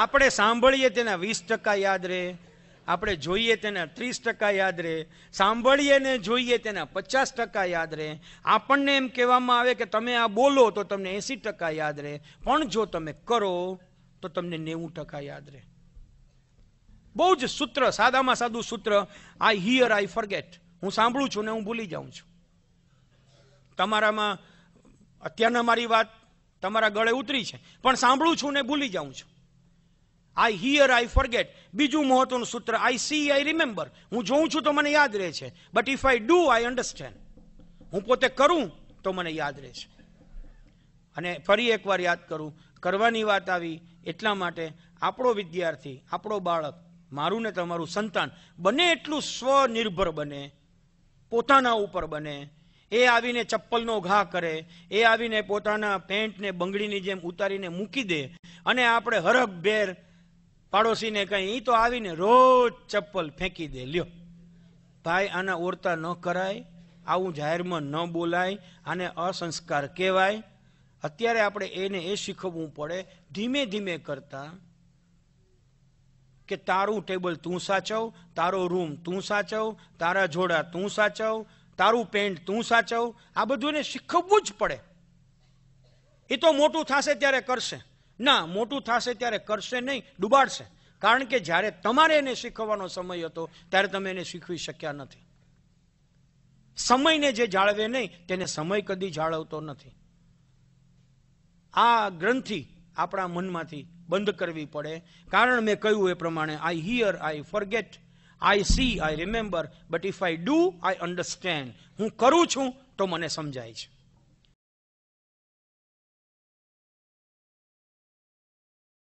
આપણે સાંભળીએ તેના વીસ ટકા યાદ રહે આપણે જોઈએ તેના ત્રીસ ટકા યાદ રહે સાંભળીએ ને જોઈએ તેના પચાસ ટકા યાદ રહે આપણને એમ કહેવામાં આવે કે તમે આ બોલો તો તમને એંસી ટકા યાદ રહે પણ જો તમે કરો તો તમને નેવું ટકા યાદ રહે બહુ જ સૂત્ર સાદામાં સાદું સૂત્ર આઈ હિયર આઈ ફરગેટ હું સાંભળું છું ને હું ભૂલી જાઉં છું તમારામાં અત્યારના મારી વાત તમારા ગળે ઉતરી છે પણ સાંભળું છું ને ભૂલી જાઉં છું આઈ હિયર આઈ ફોરગેટ બીજું મહત્વનું સૂત્ર આઈ સી આઈ રિમેમ્બર હું જોઉં છું તો મને યાદ રહે છે but if I do I understand હું પોતે કરું તો મને યાદ રહે છે અને ફરી એકવાર યાદ કરું કરવાની વાત આવી એટલા માટે આપણો વિદ્યાર્થી આપણો બાળક મારું ને તમારું સંતાન બને એટલું સ્વનિર્ભર બને પોતાના ઉપર બને એ આવીને ચપ્પલનો ઘા કરે એ આવીને પોતાના પેન્ટને બંગડીની જેમ ઉતારીને મૂકી દે અને આપણે હરખભેર પાડોશીને કઈ તો આવીને રોજ ચપ્પલ ફેંકી દે લ્યો ભાઈ આના ઓરતા ન કરાય આવું જાહેરમાં ન બોલાય આને અસંસ્કાર કહેવાય અત્યારે આપણે એને એ શીખવવું પડે ધીમે ધીમે કરતા કે તારું ટેબલ તું સાચવ તારો રૂમ તું સાચવ તારા જોડા તું સાચવ તારું પેન્ટ તું સાચવ આ બધું એને શીખવવું જ પડે એ તો મોટું થશે ત્યારે કરશે ના મોટું થશે ત્યારે કરશે નહીં ડૂબાડશે કારણ કે જ્યારે તમારે એને શીખવવાનો સમય હતો ત્યારે તમે એને શીખવી શક્યા નથી સમયને જે જાળવે નહીં તેને સમય કદી જાળવતો નથી આ ગ્રંથિ આપણા મનમાંથી બંધ કરવી પડે કારણ મેં કહ્યું એ પ્રમાણે I hear I forget I see I remember but if I do I understand હું કરું છું તો મને સમજાય છે